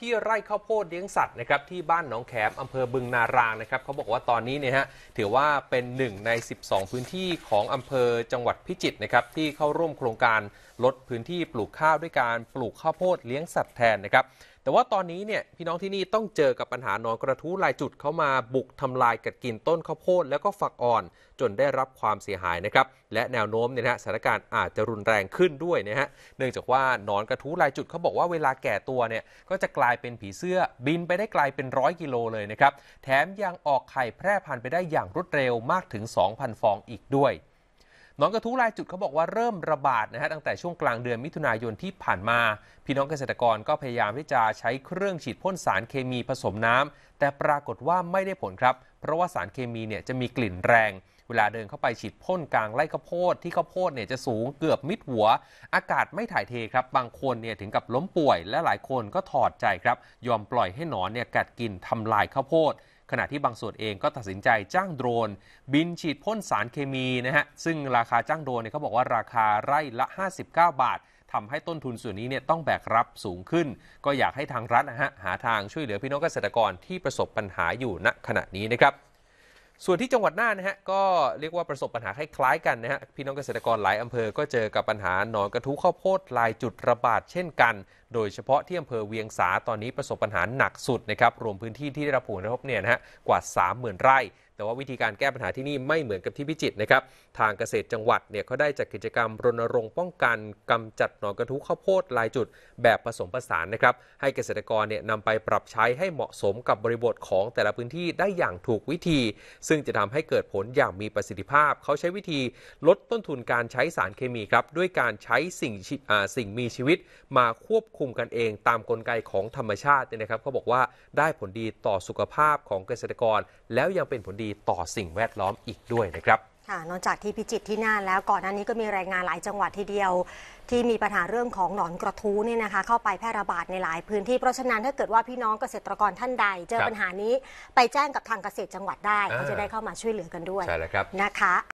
ที่ไร่ข้าวโพดเลี้ยงสัตว์นะครับที่บ้านหนองแขมอำเภอบึงนารางนะครับเขาบอกว่าตอนนี้เนี่ยฮะ ถือว่าเป็นหนึ่งใน 12 พื้นที่ของอำเภอจังหวัดพิจิตรนะครับ ที่เข้าร่วมโครงการลดพื้นที่ปลูกข้าวด้วยการปลูกข้าวโพดเลี้ยงสัตว์แทนนะครับแต่ว่าตอนนี้เนี่ยพี่น้องที่นี่ต้องเจอกับปัญหานอนกระทู้ลายจุดเข้ามาบุกทำลายกัดกินต้นข้าวโพดแล้วก็ฝักอ่อนจนได้รับความเสียหายนะครับ และแนวโน้มเนี่ยนะสถานการณ์อาจจะรุนแรงขึ้นด้วยนะฮะเนื่องจากว่านอนกระทู้ลายจุดเขาบอกว่าเวลาแก่ตัวเนี่ยก็จะกลายเป็นผีเสื้อ บินไปได้ไกลเป็นร้อยกิโลเลยนะครับแถมยังออกไข่แพร่พันธุ์ไปได้อย่างรวดเร็วมากถึง2,000ฟองอีกด้วยน้องกระทู้รายจุดเขาบอกว่าเริ่มระบาดนะฮะตั้งแต่ช่วงกลางเดือนมิถุนายนที่ผ่านมา พี่น้องเกษตรกรก็พยายามที่จะใช้เครื่องฉีดพ่นสารเคมีผสมน้ำ แต่ปรากฏว่าไม่ได้ผลครับ เพราะว่าสารเคมีเนี่ยจะมีกลิ่นแรง เวลาเดินเข้าไปฉีดพ่นกลางไร่ข้าวโพดที่ข้าวโพดเนี่ยจะสูงเกือบมิดหัว อากาศไม่ถ่ายเทครับบางคนเนี่ยถึงกับล้มป่วยและหลายคนก็ถอดใจครับยอมปล่อยให้หนอนเนี่ยกัดกินทำลายข้าวโพดขณะที่บางส่วนเองก็ตัดสินใจจ้างโดรนบินฉีดพ่นสารเคมีนะฮะซึ่งราคาจ้างโดรนเนี่ยเขาบอกว่าราคาไร่ละ 59 บาททำให้ต้นทุนส่วนนี้เนี่ยต้องแบกรับสูงขึ้น ก็อยากให้ทางรัฐนะฮะหาทางช่วยเหลือพี่น้องเกษตรกรที่ประสบปัญหาอยู่ณขณะนี้นะครับส่วนที่จังหวัดน่านนะฮะก็เรียกว่าประสบปัญหาคล้ายๆกันนะฮะพี่น้องเกษตรกรหลายอำเภอก็เจอกับปัญหาหนอนกระทุข้าวโพดลายจุดระบาดเช่นกันโดยเฉพาะที่อำเภอเวียงสาตอนนี้ประสบปัญหาหนักสุดนะครับรวมพื้นที่ที่ได้รับผลกระทบเนี่ยนะฮะกว่า 30,000 ไร่ แต่ว่าวิธีการแก้ปัญหาที่นี่ไม่เหมือนกับที่พิจิตรนะครับทางเกษตรจังหวัดเนี่ยเขาได้จัดกิจกรรมรณรงค์ป้องกันกำจัดหนอนกระทุข้าวโพดลายจุดแบบผสมผสานนะครับให้เกษตรกรเนี่ยนำไปปรับใช้ให้เหมาะสมกับบริบทของแต่ละพื้นที่ได้อย่างถูกวิธี ซึ่งจะทำให้เกิดผลอย่างมีประสิทธิภาพ เขาใช้วิธีลดต้นทุนการใช้สารเคมีครับ ด้วยการใช้สิ่งสิ่งมีชีวิตมาควบคคุมกันเองตามกลไกของธรรมชาติเนี่ยนะครับเขาบอกว่าได้ผลดีต่อสุขภาพของเกษตรกร แล้วยังเป็นผลดีต่อสิ่งแวดล้อมอีกด้วยนะครับนอกจากที่พิจิตรที่น่านแล้วก่อนหน้านี้ก็มีรายงานหลายจังหวัดทีเดียว ที่มีปัญหาเรื่องของหนอนกระทู้เนี่ยนะคะ เข้าไปแพร่ระบาดในหลายพื้นที่ เพราะฉะนั้นถ้าเกิดว่าพี่น้องเกษตรกรท่านใด เจอปัญหานี้ไปแจ้งกับทางเกษตรจังหวัดได้เขาจะได้เข้ามาช่วยเหลือกันด้วยใช่แล้วครับนะคะ